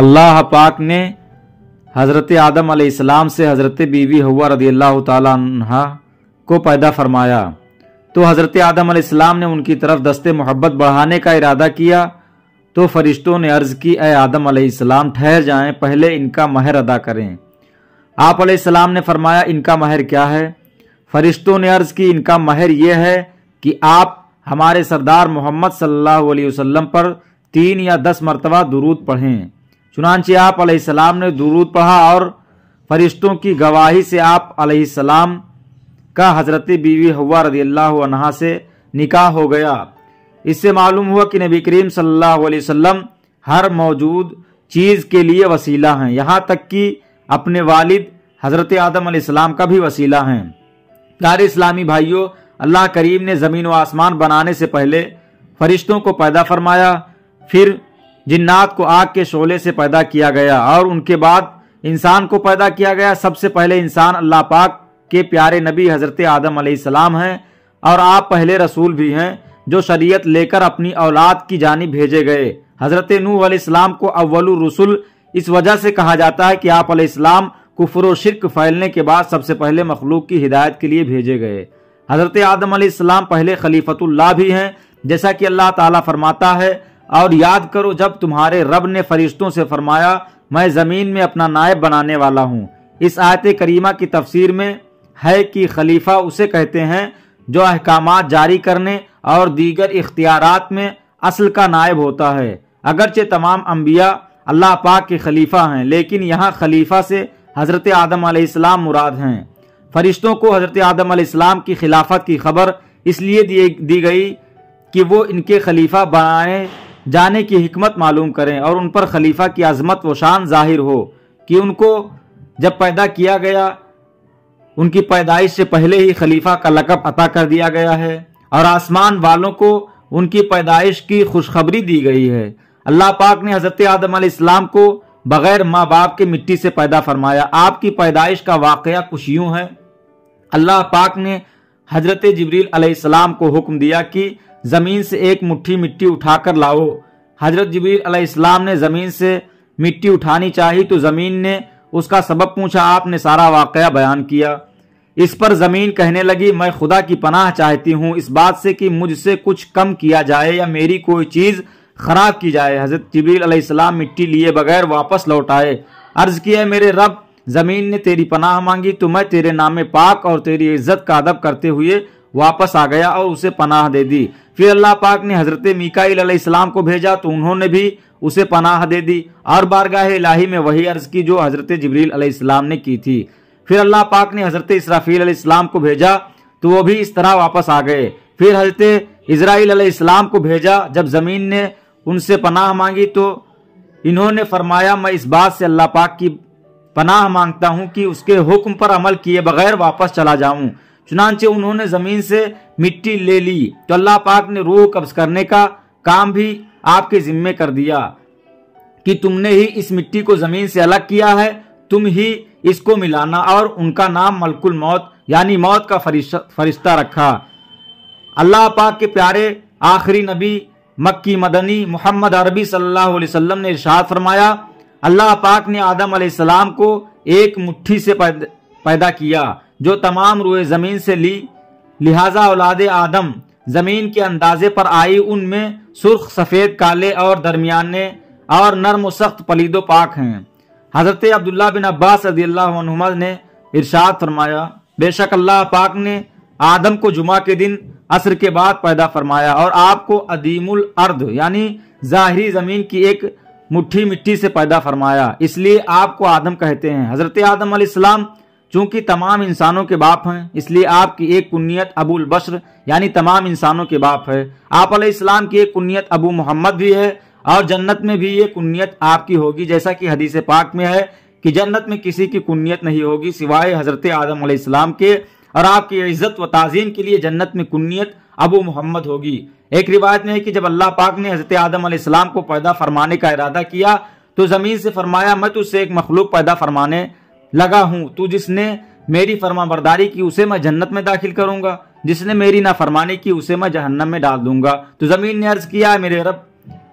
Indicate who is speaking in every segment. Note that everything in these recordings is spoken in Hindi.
Speaker 1: अल्लाह पाक ने हज़रत आदम आसमाम से हज़रत बीवी हुआ रदी अल्लाह तह को पैदा फरमाया तो हज़रत आदम आसमाम ने उनकी तरफ दस्ते मोहब्बत बढ़ाने का इरादा किया तो फरिश्तों ने अर्ज़ की ए आदम आसमाम ठहर जाएं पहले इनका महर अदा करें आप आसमाम ने फरमाया इनका महर क्या है फरिश्तों ने अर्ज़ की इनका महर यह है कि आप हमारे सरदार मोहम्मद सल्लल्लाहु अलैहि वसल्लम पर तीन या दस मरतबा दुरूद पढ़ें चुनाच आप सलाम ने दुरूद पढ़ा और फरिश्तों की गवाही से आप सलाम का हजरत बीवी हुआ रदी अल्लाह से निकाह हो गया इससे मालूम हुआ कि नबी करीम सल्लाम हर मौजूद चीज़ के लिए वसीला हैं यहाँ तक कि अपने वालिद हज़रत आदम आसमाम का भी वसीला हैं प्यारे इस्लामी भाइयों अल्लाह करीम ने ज़मीन व आसमान बनाने से पहले फरिश्तों को पैदा फरमाया फिर जिन्नात को आग के शोले से पैदा किया गया और उनके बाद इंसान को पैदा किया गया सबसे पहले इंसान अल्लाह पाक के प्यारे नबी हज़रत आदम सलाम हैं और आप पहले रसूल भी हैं जो शरीयत लेकर अपनी औलाद की जानी भेजे गए हज़रत नूह सलाम को अव्वल रसुल इस वजह से कहा जाता है कि आप सलाम कुफर शिरक फैलने के बाद सबसे पहले मखलूक की हिदायत के लिए भेजे गए हज़रत आदम सलाम पहले खलीफतुल्ला भी हैं जैसा कि अल्लाह ताला फरमाता है और याद करो जब तुम्हारे रब ने फरिश्तों से फरमाया मैं ज़मीन में अपना नायब बनाने वाला हूँ इस आयत करीमा की तफसीर में है कि खलीफा उसे कहते हैं जो अहकाम जारी करने और दीगर इख्तियार में असल का नायब होता है अगरचे तमाम अम्बिया अल्लाह पाक के खलीफा हैं लेकिन यहाँ खलीफा से हज़रत आदम आलाम मुराद हैं फरिश्तों को हज़रत आदम आलाम की खिलाफत की खबर इसलिए दी गई कि वो इनके खलीफा बनाने जाने की हमत मालूम करें और उन पर खलीफा की अजमत व शान जाहिर हो कि उनको जब पैदा किया गया उनकी पैदाइश से पहले ही खलीफा का लकब अता कर दिया गया है और आसमान वालों को उनकी पैदाइश की खुशखबरी दी गई है अल्लाह पाक ने हज़रत आदम इस्लाम को बग़ैर माँ बाप के मिट्टी से पैदा फरमाया आपकी पैदाइश का वाक़ कुछ यूं है अल्लाह पाक ने हज़रत जबरील अलैहिस्सलाम को हुक्म दिया कि ज़मीन से एक मुट्ठी मिट्टी उठाकर लाओ हज़रत जबीर अलैहिस्सलाम ने ज़मीन से मिट्टी उठानी चाहिए तो ज़मीन ने उसका सबब पूछा आपने सारा वाक़ बयान किया इस पर ज़मीन कहने लगी मैं खुदा की पनाह चाहती हूँ इस बात से कि मुझसे कुछ कम किया जाए या मेरी कोई चीज़ ख़राब की जाए हज़रत अलैहिस्सलाम मिट्टी लिए बगैर वापस लौट आए अर्ज़ किया मेरे रब ज़मीन ने तेरी पनाह मांगी तो मैं तेरे नाम पाक और तेरी इज्जत का अदब करते हुए वापस आ गया और उसे पनाह दे दी फिर अल्लाह पाक ने हजरत मीकाईल इस्लाम को भेजा तो उन्होंने भी उसे पनाह दे दी और बारगाह इलाही में वही अर्ज की जो हजरत जबरील अलैहिस्सलाम ने की थी फिर अल्लाह पाक ने हजरत इसराफील अलैहिस्सलाम को भेजा तो वो भी इस तरह वापस आ गए फिर हजरत इसराइल अलैहिस्सलाम को भेजा जब ज़मीन ने उनसे पनाह मांगी तो इन्होंने फरमाया मैं इस बात से अल्लाह पाक की पनाह मांगता हूँ कि उसके हुक्म पर अमल किए बगैर वापस चला जाऊँ चुनाचे उन्होंने जमीन से मिट्टी ले ली तो अल्लाह पाक ने रूह कब्ज करने का काम भी आपके जिम्मे कर दिया कि तुमने ही इस मिट्टी को जमीन से अलग किया है तुम ही इसको मिलाना और उनका नाम मलकुल मौत यानी मौत का फरिश्ता रखा अल्लाह पाक के प्यारे आखिरी नबी मक्की मदनी मोहम्मद अरबी सल्लल्लाहु अलैहि वसल्लम ने इरशाद फरमाया अल्लाह पाक ने आदम सलाम को एक मुट्ठी से पैदा किया जो तमाम रुए ज़मीन से ली लिहाजा औलाद आदम ज़मीन के अंदाजे पर आई उनमें सुर्ख सफ़ेद काले और दरमियाने और नर्म सख्त पलीदो पाक हैं हज़रत अब्दुल्ला बिन अब्बास ने इरशाद फरमाया बेशक अल्लाह पाक ने आदम को जुमा के दिन असर के बाद पैदा फरमाया और आपको अदीमुल अर्द यानी ज़ाहरी ज़मीन की एक मुट्ठी मिट्टी से पैदा फरमाया इसलिए आपको आदम कहते हैं हज़रत आदम आसमाम चूंकि तमाम इंसानों के बाप हैं इसलिए आपकी एक कुन्नीत अबुल बश्र यानी तमाम इंसानों के बाप है आप अलैहिस्सलाम की एक कुन्नीत अबू मोहम्मद भी है और जन्नत में भी ये कुन्नीत आपकी होगी जैसा कि हदीस पाक में है कि जन्नत में किसी की कुन्नीत नहीं होगी सिवाय हजरत आदम अलैहिस्सलाम के और आपकी इज्जत व तज़ीम के लिए जन्नत में कुन्नीत अबू मोहम्मद होगी एक रिवायत में है कि जब अल्लाह पाक ने हजरत आदम अलैहिस्सलाम को पैदा फरमाने का इरादा किया तो ज़मीन से फरमाया मैं तुझसे एक मखलूक पैदा फरमाने लगा हूँ तो जिसने मेरी फरमाबरदारी की उसे मैं जन्नत में दाखिल करूंगा जिसने मेरी नाफरमानी की उसे मैं जहन्नम में डाल दूंगा तो ज़मीन ने अर्ज़ किया है मेरे रब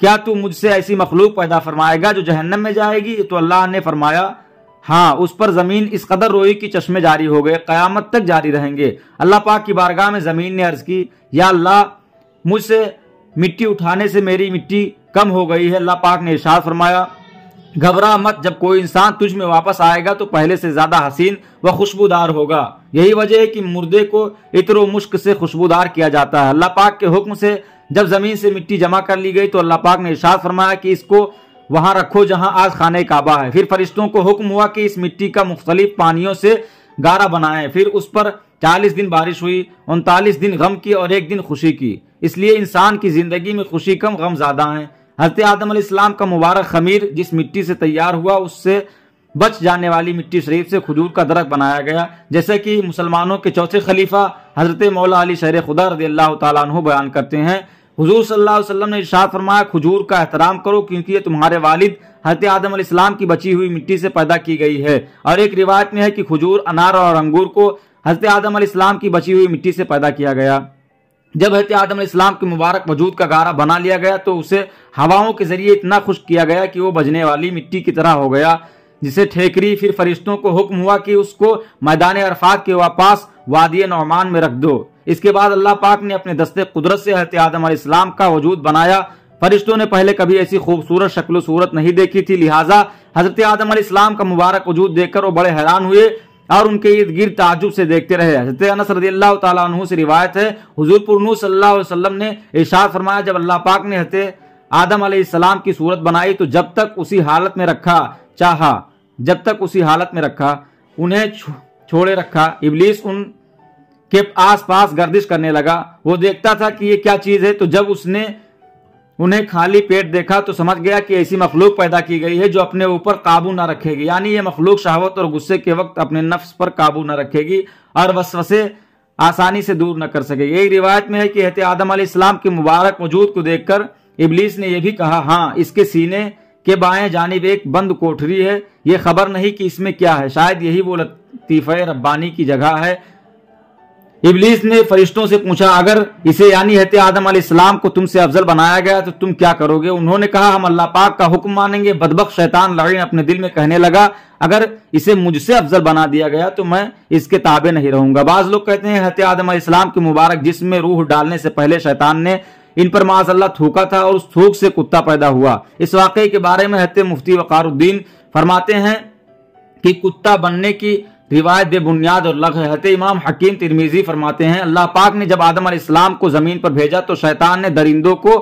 Speaker 1: क्या तू मुझसे ऐसी मखलूक पैदा फरमाएगा जो जहन्नम में जाएगी तो अल्लाह ने फरमाया हाँ उस पर ज़मीन इस कदर रोई की चश्मे जारी हो गए क़यामत तक जारी रहेंगे अल्लाह पाक की बारगाह में ज़मीन ने अर्ज़ की या अल्लाह मुझसे मिट्टी उठाने से मेरी मिट्टी कम हो गई है अल्लाह पाक ने इशार फरमाया घबरा मत जब कोई इंसान तुझ में वापस आएगा तो पहले से ज्यादा हसीन व खुशबूदार होगा यही वजह है कि मुर्दे को इतरो मुश्क से खुशबूदार किया जाता है अल्लाह पाक के हुक्म से जब जमीन से मिट्टी जमा कर ली गई तो अल्लाह पाक ने इशाद फरमाया कि इसको वहां रखो जहां आज खाने काबा है फिर फरिश्तों को हुक्म हुआ कि इस मिट्टी का मुख्तलिफ पानियों से गारा बनाए फिर उस पर चालीस दिन बारिश हुई उनतालीस दिन गम की और एक दिन खुशी की इसलिए इंसान की जिंदगी में खुशी कम गम ज्यादा है हजरत आदम इस्लाम का मुबारक खमीर जिस मिट्टी से तैयार हुआ उससे बच जाने वाली मिट्टी शरीफ से खजूर का दरख बनाया गया जैसे कि मुसलमानों के चौथे खलीफा हजरत मौला अली शहर खुदा रदी अल्लाह तु बयान करते हैं हजूर सल्लाम ने इशाद फरमाया खजूर का एहतराम करो क्योंकि ये तुम्हारे वालिद हजरत आदम इस्लाम की बची हुई मिट्टी से पैदा की गई है और एक रिवायत में है कि खजूर अनार और अंगूर को हजरत आदम इस्लाम की बची हुई मिट्टी से पैदा किया गया जब हजरत आदम इस्लाम के मुबारक वजूद का गारा बना लिया गया तो उसे हवाओं के जरिए इतना खुश किया गया कि वो बजने वाली मिट्टी की तरह हो गया जिसे ठेकरी फिर फरिश्तों को हुक्म हुआ कि उसको मैदान अरफात के वापास वादी नौमान में रख दो इसके बाद अल्लाह पाक ने अपने दस्ते कुदरत से हजरत आदम इस्लाम का वजूद बनाया फरिश्तों ने पहले कभी ऐसी खूबसूरत शक्ल सूरत नहीं देखी थी लिहाजा हजरत आदम इस्लाम का मुबारक वजूद देखकर वो बड़े हैरान हुए और उनके इर्द गिर्द ताजुब से देखते रहे हजरत अनस से रिवायत है हजूरपुर सल्लल्लाहु अलैहि वसल्लम ने इशाद फरमाया जब अल्लाह पाक ने हते आदम सलाम की सूरत बनाई तो जब तक उसी हालत में रखा चाहा जब तक उसी हालत में रखा उन्हें छोड़े रखा इबलीस उन के आस पास गर्दिश करने लगा वो देखता था कि ये क्या चीज़ है तो जब उसने उन्हें खाली पेट देखा तो समझ गया कि ऐसी मखलूक पैदा की गई है जो अपने ऊपर काबू न रखेगी यानी ये मखलूक शहावत और गुस्से के वक्त अपने नफ्स पर काबू न रखेगी और वसवसे आसानी से दूर न कर सकेगी एक रिवायत में है कि हत आदम इस्लाम के मुबारक वजूद को देखकर इबलीस ने यह भी कहा हाँ इसके सीने के बाएं जानब एक बंद कोठरी है ये खबर नहीं कि इसमें क्या है शायद यही वो लतीफ़ रब्बानी की जगह है इबलीस ने फरिश्तों से पूछा अगर इसे यानी हते आदम सलाम को तुमसे अफजल बनाया गया तो तुम क्या करोगे उन्होंने कहा हम अल्लाह पाक का हुक्म मानेंगे बदबक शैतान लड़ीन अपने दिल में कहने लगा अगर इसे मुझसे अफजल बना दिया गया तो मैं इसके ताबे नहीं रहूंगा बाज लोग कहते हैं हत्या आदम अलीसलाम की मुबारक जिसमें रूह डालने से पहले शैतान ने इन पर अल्लाह थूका था और उस थूक से कुत्ता पैदा हुआ इस वाकई के बारे में हते मुफ्ती वकारुद्दीन फरमाते हैं कि कुत्ता बनने की रिवायत बेबुनियाद और लग हत इमाम हकीम तिरमीजी फरमाते हैं अल्लाह पाक ने जब आदम इस्लाम को ज़मीन पर भेजा तो शैतान ने दरिंदों को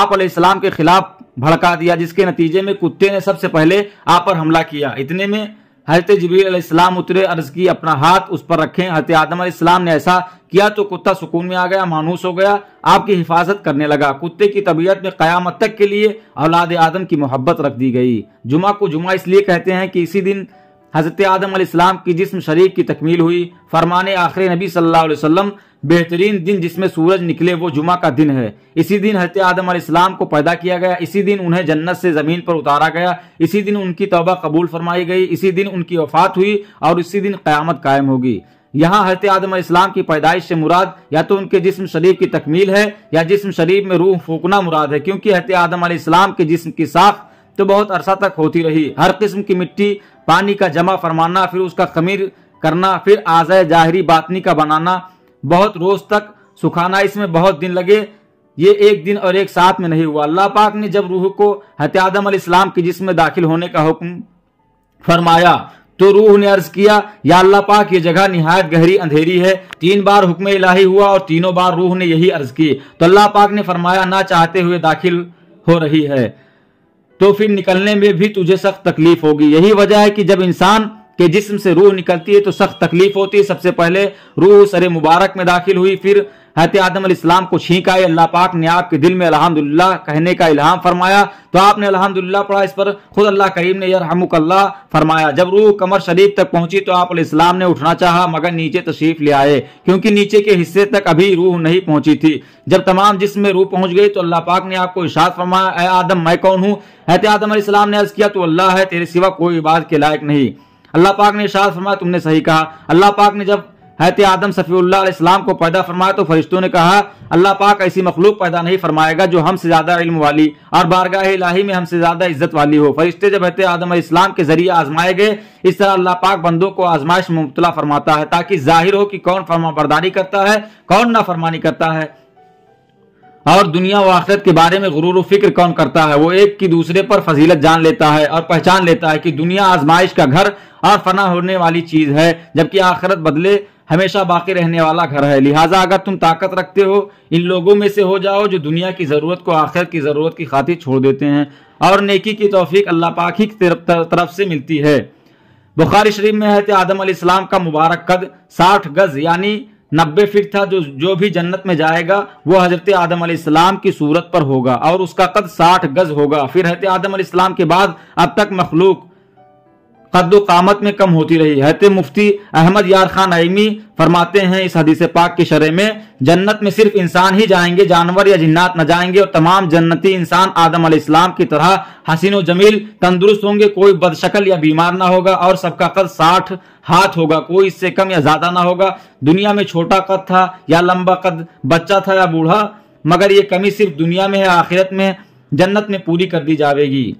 Speaker 1: आप इस्लाम के खिलाफ भड़का दिया जिसके नतीजे में कुत्ते ने सबसे पहले आप पर हमला किया इतने में हजरत जबीसम उतरे अर्ज की अपना हाथ उस पर रखें हजरत आदम इस्लाम ने ऐसा किया तो कुत्ता सुकून में आ गया मानूस हो गया आपकी हिफाजत करने लगा कुत्ते की तबीयत में क़यामत तक के लिए औलाद आदम की मोहब्बत रख दी गई जुमा को जुमा इसलिए कहते हैं कि इसी दिन हज़रत आदम अलैहिस्सलाम की जिसम शरीफ की तकमील हुई फरमाने आखिर नबी सल्लल्लाहु अलैहि वसल्लम बेहतरीन दिन जिसमें सूरज निकले वो जुमा का दिन है इसी दिन हजरत आदम अलैहिस्सलाम को पैदा किया गया इसी दिन उन्हें जन्नत से ज़मीन पर उतारा गया इसी दिन उनकी तौबा कबूल फरमाई गई इसी दिन उनकी वफात हुई और इसी दिन क़्यामत कायम होगी यहाँ हजरत आदम इस्लाम की पैदाइश से मुराद या तो उनके जिस्म शरीफ की तकमील है या जिस्म शरीफ में रूह फूकना मुराद है क्योंकि हजरत आदम इस्लाम के जिस्म की साख तो बहुत अरसा तक होती रही हर किस्म की मिट्टी पानी का जमा फरमाना फिर उसका खमीर करना फिर आजय जाहरी बातनी का बनाना बहुत रोज तक सुखाना इसमें बहुत दिन लगे ये एक दिन और एक साथ में नहीं हुआ अल्लाह पाक ने जब रूह को हत्यादम इस्लाम के जिसमें दाखिल होने का हुक्म फरमाया तो रूह ने अर्ज किया या अल्लाह पाक ये जगह निहायत गहरी अंधेरी है तीन बार हुक्म इलाही हुआ और तीनों बार रूह ने यही अर्ज की तो अल्लाह पाक ने फरमाया ना चाहते हुए दाखिल हो रही है तो फिर निकलने में भी तुझे सख्त तकलीफ होगी यही वजह है कि जब इंसान के जिस्म से रूह निकलती है तो सख्त तकलीफ होती है सबसे पहले रूह सरे मुबारक में दाखिल हुई फिर हत आदम इस्लाम को छींका अल्लाह पाक ने आपके दिल में अलहमदुल्ला कहने का इल्हाम फरमाया तो आपने अलहमदुल्ला पढ़ा इस पर खुद अल्लाह करीम ने यरहमुकल्ला फरमाया जब रूह कमर शरीफ तक पहुंची तो आप इस्लाम ने उठना चाहा मगर नीचे तशरीफ ले आए क्योंकि नीचे के हिस्से तक अभी रूह नहीं पहुंची थी जब तमाम जिसम में रूह पहुंच गई तो अल्लाह पाक ने आपको इशाद फरमाया आदम मैं कौन हूँ हत आदम इस्लाम ने अर्ज किया तो अल्लाह है तेरे सिवा कोई बात के लायक नहीं अल्लाह पाक ने इशाद फरमाया तुमने सही कहा अल्लाह पाक ने जब हैत आदम सफ़ील्लाम को पैदा फरमाया तो फरिश्तों ने कहा अल्लाह पाक ऐसी मखलूक पैदा नहीं फरमाएगा जो हमसे ज़्यादा इल्म वाली और बारगाह इलाही में हमसे ज़्यादा इज्जत वाली हो फरिश्ते जब हैत आदम इस्लाम के जरिए आजमाए गए इस तरह अल्लाह पाक बंदों को आजमाइश में मुबतला फरमाता है ताकि जाहिर हो कि कौन फरमा बरदारी करता है कौन नाफरमानी करता है और दुनिया व आखिरत के बारे में गुरूर फिक्र कौन करता है वो एक की दूसरे पर फजीलत जान लेता है और पहचान लेता है कि दुनिया आजमाइश का घर और फना होने वाली चीज़ है जबकि आखिरत बदले हमेशा बाकी रहने वाला घर है लिहाजा अगर तुम ताकत रखते हो इन लोगों में से हो जाओ जो दुनिया की ज़रूरत को आखिर की ज़रूरत की खातिर छोड़ देते हैं और नेकी की तोफ़ी अल्लाह पाक ही की तरफ से मिलती है बुखारी शरीफ में है आदम इस्लाम का मुबारक कद साठ गज यानी नब्बे फिट था जो जो भी जन्नत में जाएगा वो हजरत आदम इस्लाम की सूरत पर होगा और उसका कद साठ गज होगा फिर हजरत आदम इस्लाम के बाद अब तक मखलूक कद कामत में कम होती रही हैत मुफ्ती अहमद यार खान आईमी फरमाते हैं इस हदीस पाक की शरह में जन्नत में सिर्फ इंसान ही जाएंगे जानवर या जिन्नात न जाएंगे और तमाम जन्नती इंसान आदम इस्लाम की तरह हसीन जमील तंदुरुस्त होंगे कोई बदशकल या बीमार ना होगा और सबका कद साठ हाथ होगा कोई इससे कम या ज्यादा ना होगा दुनिया में छोटा कद था या लंबा कद बच्चा था या बूढ़ा मगर ये कमी सिर्फ दुनिया में है आखिरत में जन्नत में पूरी कर दी जाएगी